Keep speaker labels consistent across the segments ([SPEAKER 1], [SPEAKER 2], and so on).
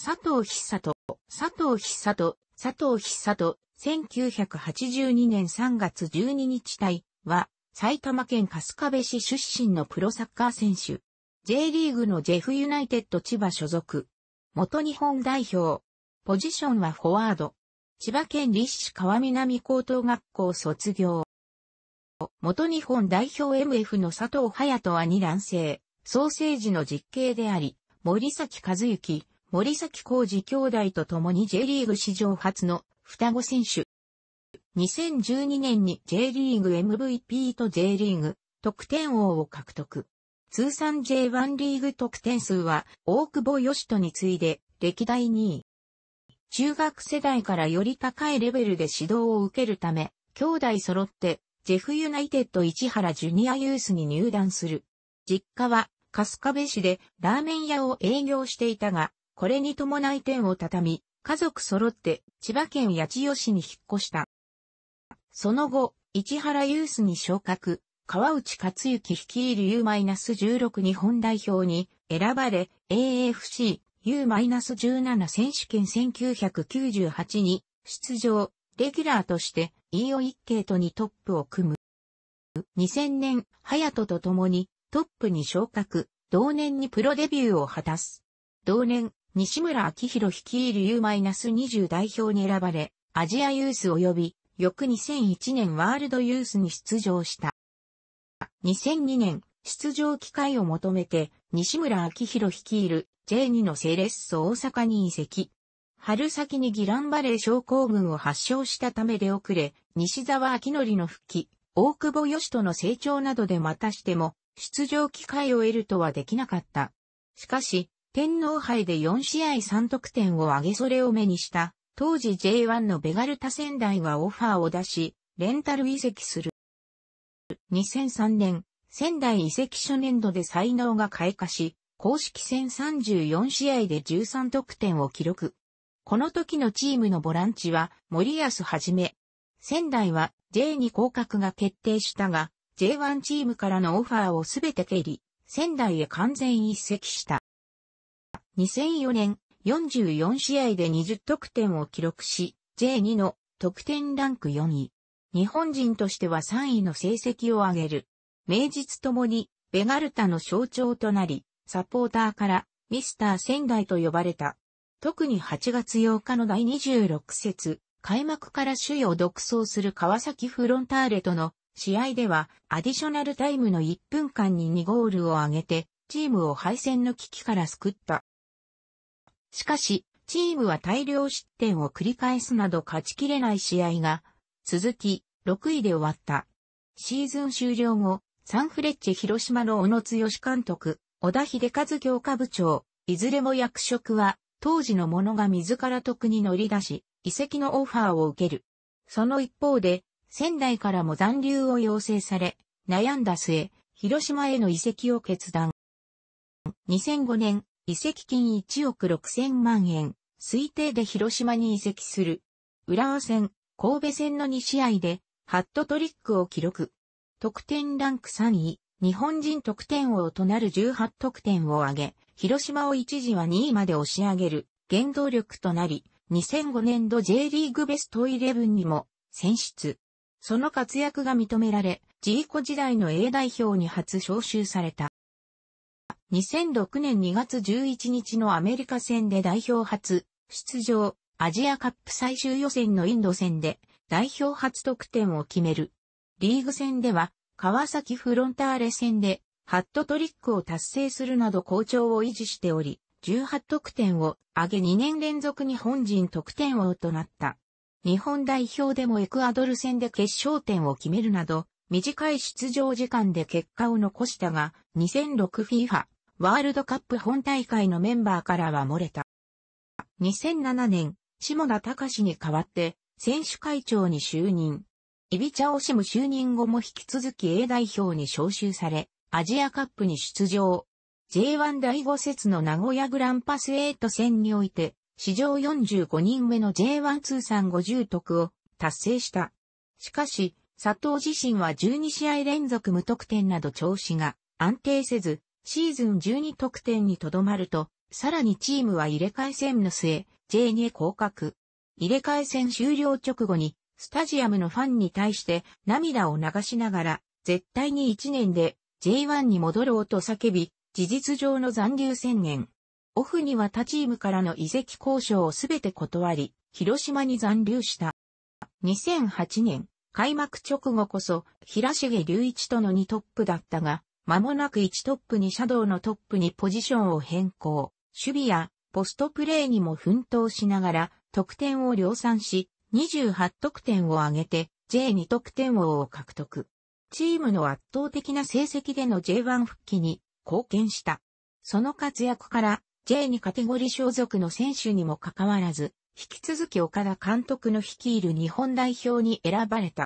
[SPEAKER 1] 佐藤久人、佐藤久人、佐藤久人、1982年3月12日隊は、埼玉県春日部市出身のプロサッカー選手。J リーグのジェフユナイテッド千葉所属。元日本代表。ポジションはフォワード。千葉県立志川南高等学校卒業。元日本代表 MF の佐藤隼人は二卵性、ソーセージの実刑であり、森崎和幸、森崎浩二兄弟と共に J リーグ史上初の双子選手。2012年に J リーグ MVP と J リーグ得点王を獲得。通算 J1 リーグ得点数は大久保義人に次いで歴代2位。中学世代からより高いレベルで指導を受けるため、兄弟揃ってジェフユナイテッド市原ジュニアユースに入団する。実家は春日部市でラーメン屋を営業していたが、これに伴い店を畳み、家族揃って千葉県八千代市に引っ越した。その後、市原ユースに昇格、川内克幸率いる U-16 日本代表に選ばれ AFC U-17 選手権1998に出場、レギュラーとして EO 一慶とにトップを組む。2000年、隼人と共にトップに昇格、同年にプロデビューを果たす。同年、西村明宏率いる U-20 代表に選ばれ、アジアユース及び、翌2001年ワールドユースに出場した。2002年、出場機会を求めて、西村明宏率いる J2 のセレッソ大阪に移籍。春先にギランバレー症候群を発症したため出遅れ、西沢明則の復帰、大久保義人の成長などでまたしても、出場機会を得るとはできなかった。しかし、天皇杯で4試合3得点を挙げそれを目にした、当時 J1 のベガルタ仙台はオファーを出し、レンタル移籍する。2003年、仙台移籍初年度で才能が開花し、公式戦34試合で13得点を記録。この時のチームのボランチは森安はじめ。仙台は J に降格が決定したが、J1 チームからのオファーをすべて蹴り、仙台へ完全移籍した。2004年44試合で20得点を記録し、J2 の得点ランク4位。日本人としては3位の成績を上げる。名実ともに、ベガルタの象徴となり、サポーターからミスター仙台と呼ばれた。特に8月8日の第26節、開幕から首位を独走する川崎フロンターレとの試合では、アディショナルタイムの1分間に2ゴールを挙げて、チームを敗戦の危機から救った。しかし、チームは大量失点を繰り返すなど勝ちきれない試合が、続き、6位で終わった。シーズン終了後、サンフレッチェ広島の小野剛監督、小田秀和業科部長、いずれも役職は、当時の者が自ら特に乗り出し、移籍のオファーを受ける。その一方で、仙台からも残留を要請され、悩んだ末、広島への移籍を決断。2005年、移籍金1億6000万円、推定で広島に移籍する。浦和戦、神戸戦の2試合で、ハットトリックを記録。得点ランク3位、日本人得点王となる18得点を挙げ、広島を一時は2位まで押し上げる原動力となり、2005年度 J リーグベスト11にも選出。その活躍が認められ、ジーコ時代の A 代表に初招集された。2006年2月11日のアメリカ戦で代表初出場、アジアカップ最終予選のインド戦で代表初得点を決める。リーグ戦では川崎フロンターレ戦でハットトリックを達成するなど好調を維持しており、18得点を上げ2年連続日本人得点王となった。日本代表でもエクアドル戦で決勝点を決めるなど、短い出場時間で結果を残したが、2006FIFA ワールドカップ本大会のメンバーからは漏れた。2007年、下田隆に代わって、選手会長に就任。イビチャオシム就任後も引き続き A 代表に招集され、アジアカップに出場。J1 第5節の名古屋グランパス8戦において、史上45人目の J1 通算50得を達成した。しかし、佐藤自身は12試合連続無得点など調子が安定せず、シーズン12得点にとどまると、さらにチームは入れ替え戦の末、J2 降格。入れ替え戦終了直後に、スタジアムのファンに対して涙を流しながら、絶対に1年で J1 に戻ろうと叫び、事実上の残留宣言。オフには他チームからの移籍交渉をすべて断り、広島に残留した。2008年、開幕直後こそ、平重隆一との2トップだったが、間もなく1トップにシャドウのトップにポジションを変更。守備やポストプレーにも奮闘しながら得点を量産し、28得点を挙げて J2 得点王を獲得。チームの圧倒的な成績での J1 復帰に貢献した。その活躍から J2 カテゴリー所属の選手にもかかわらず、引き続き岡田監督の率いる日本代表に選ばれた。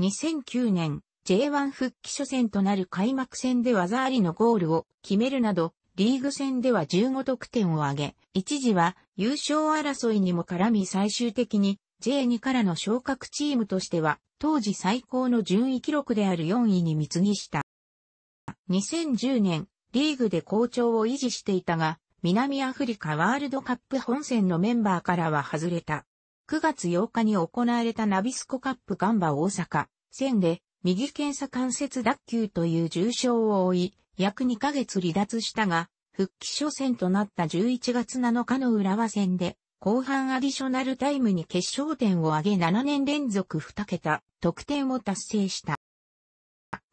[SPEAKER 1] 2009年 J1 復帰初戦となる開幕戦で技ありのゴールを決めるなど、リーグ戦では15得点を挙げ、一時は優勝争いにも絡み最終的に J2 からの昇格チームとしては、当時最高の順位記録である4位に貢ぎした。2010年、リーグで好調を維持していたが、南アフリカワールドカップ本戦のメンバーからは外れた。9月8日に行われたナビスコカップガンバ大阪戦で右検査関節脱臼という重傷を負い、約2ヶ月離脱したが、復帰初戦となった11月7日の浦和戦で、後半アディショナルタイムに決勝点を挙げ7年連続2桁得点を達成した。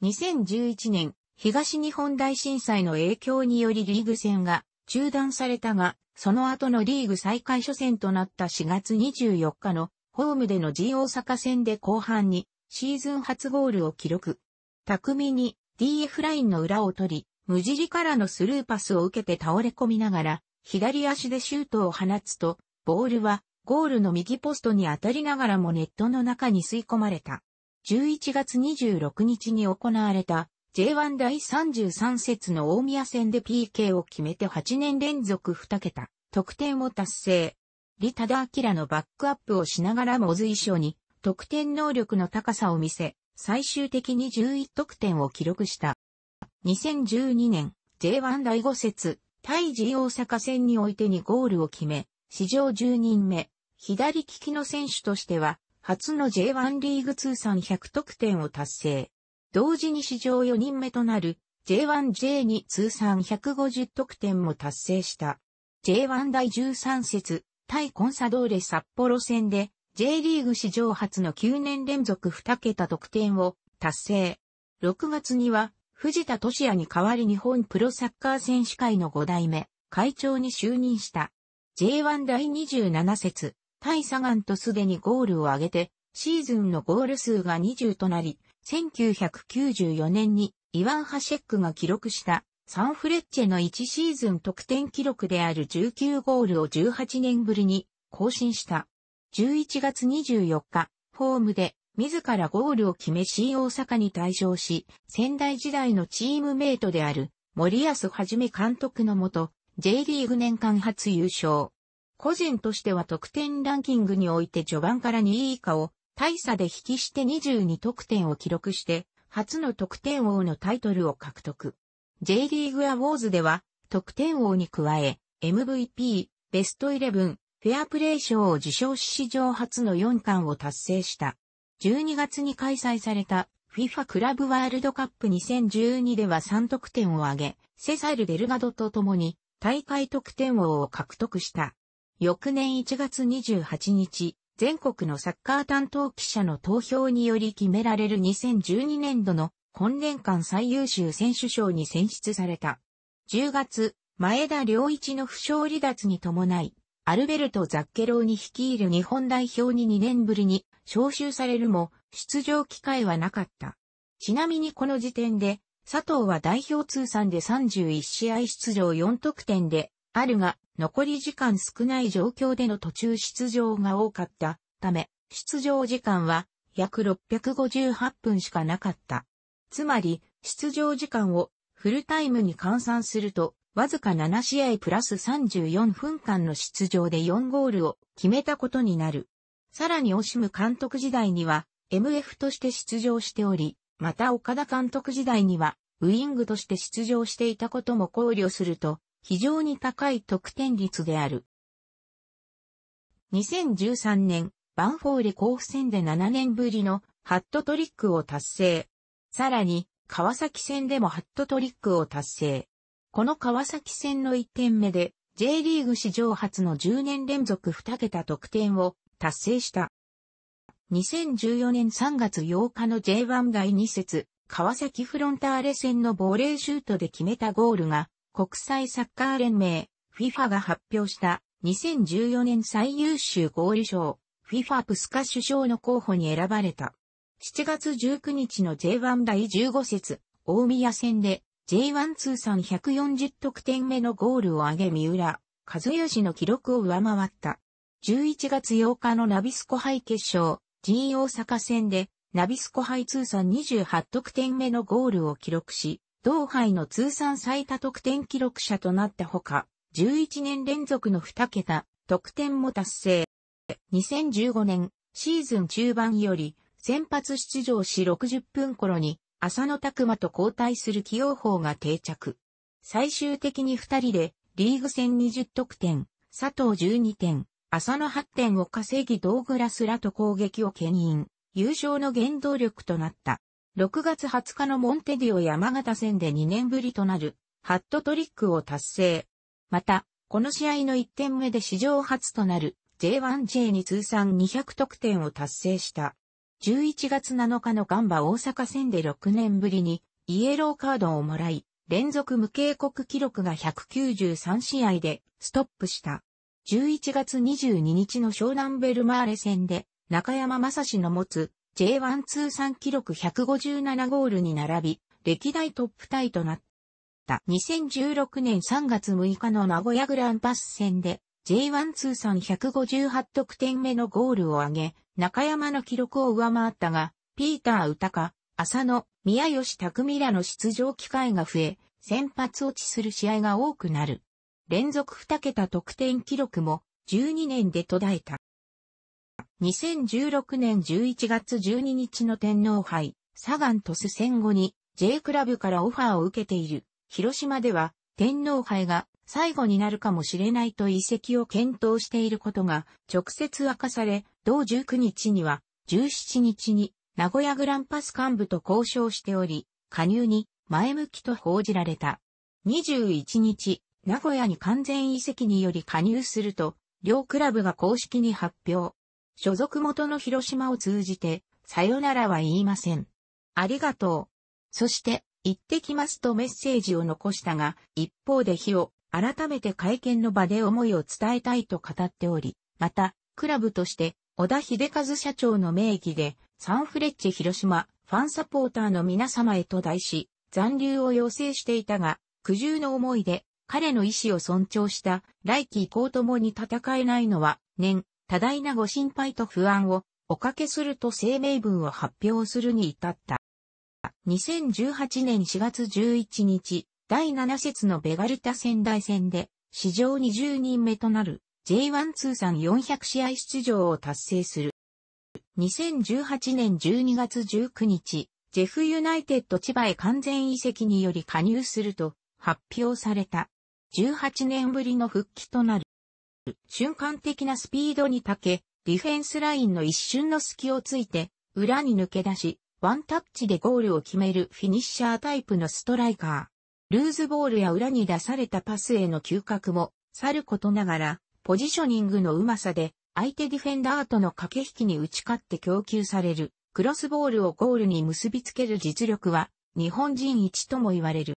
[SPEAKER 1] 2011年、東日本大震災の影響によりリーグ戦が中断されたが、その後のリーグ再開初戦となった4月24日のホームでの G 大阪戦で後半にシーズン初ゴールを記録。巧みに DF ラインの裏を取り、無尻からのスルーパスを受けて倒れ込みながら、左足でシュートを放つと、ボールはゴールの右ポストに当たりながらもネットの中に吸い込まれた。11月26日に行われた J1 第33節の大宮戦で PK を決めて8年連続2桁得点を達成。リタダ・アキラのバックアップをしながらも随所に得点能力の高さを見せ、最終的に11得点を記録した。2012年、J1 第5節、対 G 大阪戦においてにゴールを決め、史上10人目、左利きの選手としては、初の J1 リーグ通算100得点を達成。同時に史上4人目となる J1J2 通算150得点も達成した。J1 第13節、対コンサドーレ札幌戦で J リーグ史上初の9年連続2桁得点を達成。6月には、藤田俊也に代わり日本プロサッカー選手会の5代目、会長に就任した。J1 第27節、対サガンとすでにゴールを挙げて、シーズンのゴール数が20となり、1994年にイワン・ハシェックが記録したサンフレッチェの1シーズン得点記録である19ゴールを18年ぶりに更新した。11月24日、ホームで自らゴールを決め C 大阪に退場し、仙台時代のチームメイトである森安はじめ監督のもと、J リーグ年間初優勝。個人としては得点ランキングにおいて序盤から2位以下を大差で引きして22得点を記録して、初の得点王のタイトルを獲得。J リーグアウォーズでは、得点王に加え、MVP、ベストイレブン、フェアプレー賞を受賞し史上初の4冠を達成した。12月に開催された FIFA クラブワールドカップ2012では3得点を挙げ、セサル・デルガドと共に大会得点王を獲得した。翌年1月28日、全国のサッカー担当記者の投票により決められる2012年度の本年間最優秀選手賞に選出された。10月、前田良一の負傷離脱に伴い、アルベルト・ザッケローに率いる日本代表に2年ぶりに招集されるも、出場機会はなかった。ちなみにこの時点で、佐藤は代表通算で31試合出場4得点で、あるが、残り時間少ない状況での途中出場が多かったため、出場時間は約658分しかなかった。つまり、出場時間をフルタイムに換算するとわずか7試合プラス34分間の出場で4ゴールを決めたことになる。さらにオシム監督時代には MF として出場しており、また岡田監督時代にはウイングとして出場していたことも考慮すると、非常に高い得点率である。2013年、バンフォーレ甲府戦で7年ぶりのハットトリックを達成。さらに、川崎戦でもハットトリックを達成。この川崎戦の1点目で J リーグ史上初の10年連続2桁得点を達成した。2014年3月8日の J1 第2節、川崎フロンターレ戦のボレーシュートで決めたゴールが、国際サッカー連盟、FIFA が発表した2014年最優秀ゴール賞、FIFA プスカ首相の候補に選ばれた。7月19日の J1 第15節、大宮戦で J1 通算140得点目のゴールを挙げ三浦、和義の記録を上回った。11月8日のナビスコ杯決勝、G 大阪戦で、ナビスコ杯通算28得点目のゴールを記録し、同杯の通算最多得点記録者となったほか、11年連続の2桁、得点も達成。2015年、シーズン中盤より、先発出場し60分頃に、浅野拓馬と交代する起用法が定着。最終的に二人で、リーグ戦20得点、佐藤12点、浅野8点を稼ぎ道グラスらと攻撃を牽引、優勝の原動力となった。6月20日のモンテディオ山形戦で2年ぶりとなる、ハットトリックを達成。また、この試合の1点目で史上初となる J1J に通算200得点を達成した。11月7日のガンバ大阪戦で6年ぶりにイエローカードをもらい、連続無警告記録が193試合でストップした。11月22日の湘南ベルマーレ戦で中山正史の持つ J1 通算記録157ゴールに並び、歴代トップタイとなった。2016年3月6日の名古屋グランパス戦で J1 通算158得点目のゴールを挙げ、中山の記録を上回ったが、ピーター・ウタカ、浅野、宮吉匠らの出場機会が増え、先発落ちする試合が多くなる。連続2桁得点記録も12年で途絶えた。2016年11月12日の天皇杯、サガントス戦後に J クラブからオファーを受けている。広島では天皇杯が最後になるかもしれないと遺跡を検討していることが直接明かされ、同19日には17日に名古屋グランパス幹部と交渉しており、加入に前向きと報じられた。21日、名古屋に完全遺跡により加入すると、両クラブが公式に発表。所属元の広島を通じて、さよならは言いません。ありがとう。そして、行ってきますとメッセージを残したが、一方で火を改めて会見の場で思いを伝えたいと語っており、また、クラブとして、小田秀和社長の名義で、サンフレッチェ広島、ファンサポーターの皆様へと題し、残留を要請していたが、苦渋の思いで、彼の意思を尊重した、来季以降ともに戦えないのは、年、多大なご心配と不安を、おかけすると声明文を発表するに至った。2018年4月11日、第7節のベガルタ仙台戦で、史上20人目となる J1 通算400試合出場を達成する。2018年12月19日、ジェフユナイテッド千葉へ完全移籍により加入すると発表された。18年ぶりの復帰となる。瞬間的なスピードに長け、ディフェンスラインの一瞬の隙をついて、裏に抜け出し、ワンタッチでゴールを決めるフィニッシャータイプのストライカー。ルーズボールや裏に出されたパスへの嗅覚も、さることながら、ポジショニングのうまさで、相手ディフェンダーとの駆け引きに打ち勝って供給される、クロスボールをゴールに結びつける実力は、日本人一とも言われる。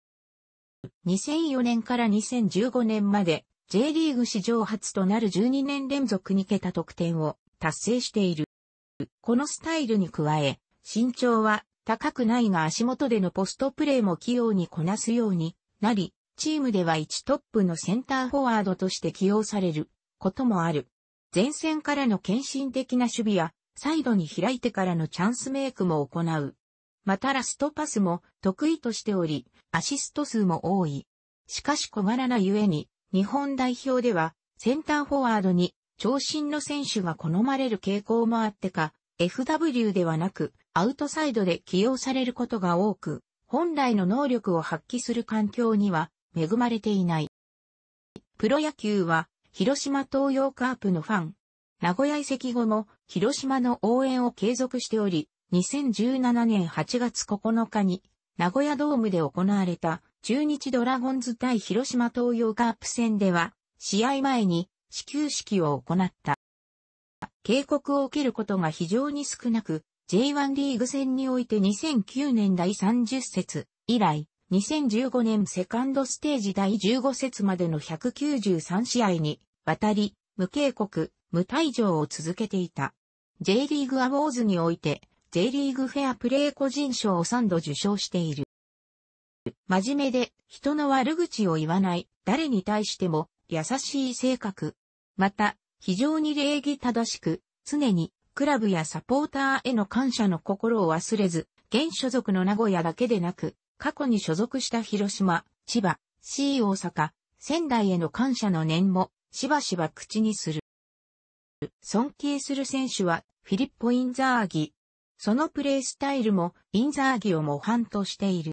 [SPEAKER 1] 2004年から2015年まで、J リーグ史上初となる12年連続2桁得点を達成している。このスタイルに加え、身長は高くないが足元でのポストプレーも器用にこなすようになり、チームでは1トップのセンターフォワードとして起用されることもある。前線からの献身的な守備や、サイドに開いてからのチャンスメイクも行う。またラストパスも得意としており、アシスト数も多い。しかし小柄なゆえに、日本代表では、センターフォワードに長身の選手が好まれる傾向もあってか、FW ではなく、アウトサイドで起用されることが多く、本来の能力を発揮する環境には恵まれていない。プロ野球は、広島東洋カープのファン、名古屋移籍後も広島の応援を継続しており、2017年8月9日に名古屋ドームで行われた中日ドラゴンズ対広島東洋カープ戦では、試合前に始球式を行った。警告を受けることが非常に少なく、J1 リーグ戦において2009年第30節以来、2015年セカンドステージ第15節までの193試合に、渡り、無警告、無退場を続けていた。J リーグアウォーズにおいて、J リーグフェアプレー個人賞を3度受賞している。真面目で、人の悪口を言わない、誰に対しても、優しい性格。また、非常に礼儀正しく、常にクラブやサポーターへの感謝の心を忘れず、現所属の名古屋だけでなく、過去に所属した広島、千葉、C 大阪、仙台への感謝の念も、しばしば口にする。尊敬する選手は、フィリッポ・インザーギ。そのプレースタイルも、インザーギを模範としている。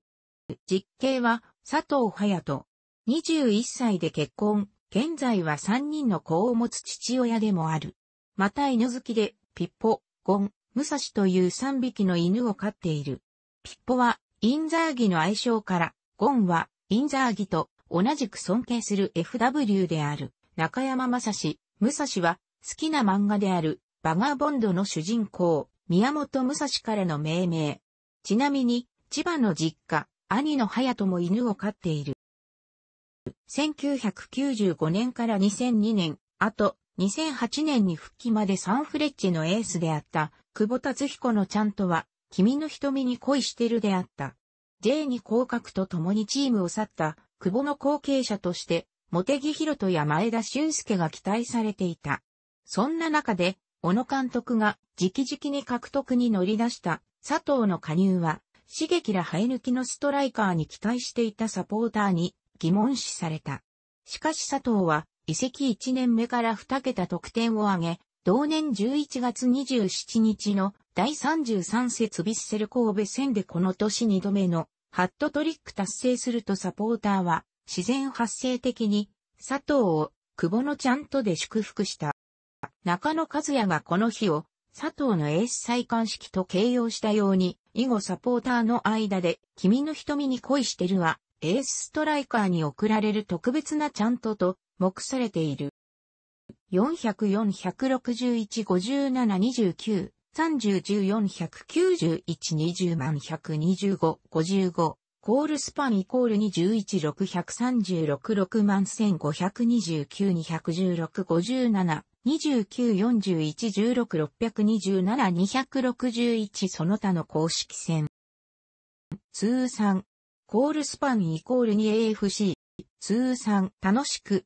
[SPEAKER 1] 実刑は、佐藤隼人。21歳で結婚、現在は3人の子を持つ父親でもある。また犬好きで、ピッポ、ゴン、ムサシという3匹の犬を飼っている。ピッポは、インザーギの愛称から、ゴンは、インザーギと同じく尊敬する FW である、中山正史、サシは、好きな漫画である、バガーボンドの主人公、宮本ムサシからの命名。ちなみに、千葉の実家、兄の隼人も犬を飼っている。1995年から2002年、あと、2008年に復帰までサンフレッチェのエースであった、久保達彦のちゃんとは、君の瞳に恋してるであった。J に降格と共にチームを去った、久保の後継者として、茂木博人や前田俊介が期待されていた。そんな中で、小野監督が直々に獲得に乗り出した佐藤の加入は、刺激ら生え抜きのストライカーに期待していたサポーターに疑問視された。しかし佐藤は移籍1年目から2桁得点を挙げ、同年11月27日の第33節ビッセル神戸戦でこの年2度目のハットトリック達成するとサポーターは自然発生的に佐藤を久保のちゃんとで祝福した。中野和也がこの日を佐藤のエース再冠式と形容したように、以後サポーターの間で、君の瞳に恋してるは、エースストライカーに贈られる特別なちゃんとと、目されている。404-161-57-29。30149120万12555コールスパンイコール2 1 6 3 6 6 1 5 2 9 2 1 6 5 7 2 9 4 1 1 6 6 2 7 2 6 1その他の公式戦。通算。コールスパンイコール 2AFC。通算楽しく。